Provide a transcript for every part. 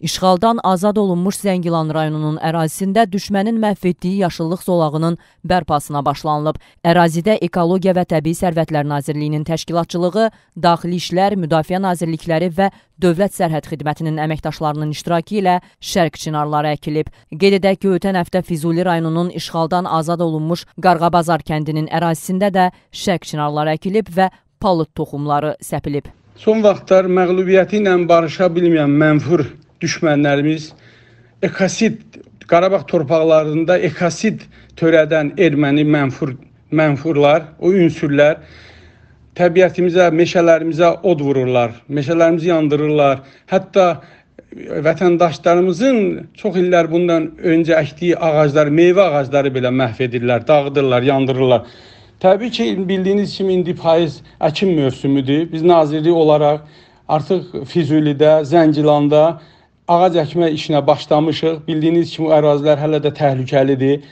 İşğaldan azad olunmuş Zəngilan rayonunun ərazisində düşmənin məhv etdiyi yaşıllıq zolağının bərpasına başlanılıb. Ərazidə Ekologiya və Təbii Sərvətlər Nazirliyinin təşkilatçılığı, Daxili İşlər, Müdafiə Nazirlikləri və Dövlət Sərhəd Xidmətinin əməkdaşlarının iştirakı ilə şərq çinarları əkilib. Qeyd edək ki, ötən həftə Füzuli rayonunun işğaldan azad olunmuş Qarğabazar kəndinin ərazisində də şərq çinarları əkilib və palıd toxumları səpilib. Son vaxtlar məğlubiyyəti ilə barışa bilməyən mənfur düşmənlərimiz ekosid Qarabağ torpaqlarında ekosid törədən erməni mənfur mənfurlar, o ünsürlər təbiətimizə, meşələrimizə od vururlar, meşələrimizi yandırırlar. Hətta vətəndaşlarımızın çox illər bundan öncə əkdiyi ağacları, meyvə ağacları belə məhv edirlər, dağıdırlar, yandırırlar. Təbii ki, bildiyiniz kimi indi payız əkin mövsümüdür. Biz nazirlik olaraq artıq Füzulidə, Zəngilanda ağac əkmə işinə başlamışıq. Bildiyiniz kimi ərazilər hələ də təhlükəlidir.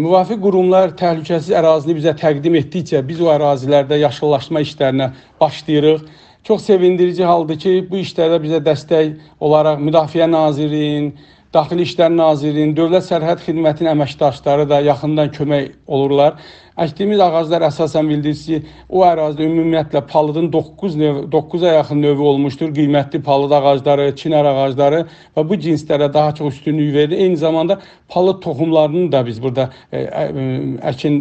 Müvafiq qurumlar təhlükəsiz ərazini bizə təqdim etdikcə biz o ərazilərdə yaşıllaşma işlərinə başlayırıq. Çox sevindirici haldır ki, bu işlərdə bizə dəstək olaraq Müdafiə Nazirliyinin, Daxili İşlər Nazirliyinin, Dövlət Sərhəd Xidmətinin əməkdaşları da yaxından kömək olurlar. Əkdiyimiz ağaclar əsasən bildiririk ki, o ərazidə ümumiyyətlə palıdın 9 növ 9-a yaxın növü olmuşdur. Qiymətli palıd ağacları, çinar ağacları və bu cinslərə daha çox üstünlük verilir. Eyni zamanda palıd toxumlarını da biz burada e, əkin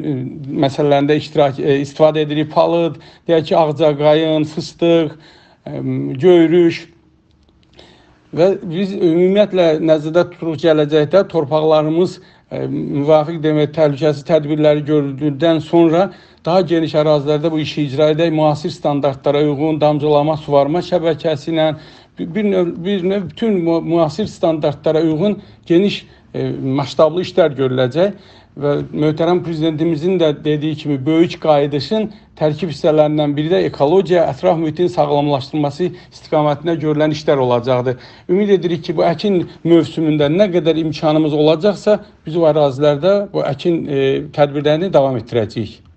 məsələlərində iştirak e, istifadə edirik. Palıd, deyək ki, ağcaqayın, fıstıq, göyrüş və biz ümumiyyətlə nəzərdə tuturuq gələcəkdə torpaqlarımız e, müvafiq demək təhlükəsiz tədbirləri görüldükdən sonra daha geniş ərazilərdə bu işi icra edək, müasir standartlara uyğun damcılama, suvarma şəbəkəsi ilə bir növ, bir növ bütün müasir standartlara uyğun geniş e, masştablı işlər görüləcək və möhtərəm prezidentimizin də dediyi kimi böyük qayıdışın tərkib hissələrindən biri də ekologiya, ətraf mühitin sağlamlaşdırılması istiqamətinə görülən işlər olacaqdır. Ümid edirik ki, bu əkin mövsümündə nə qədər imkanımız olacaqsa, biz o ərazilərdə bu əkin e, tədbirlərini davam etdirəcəyik.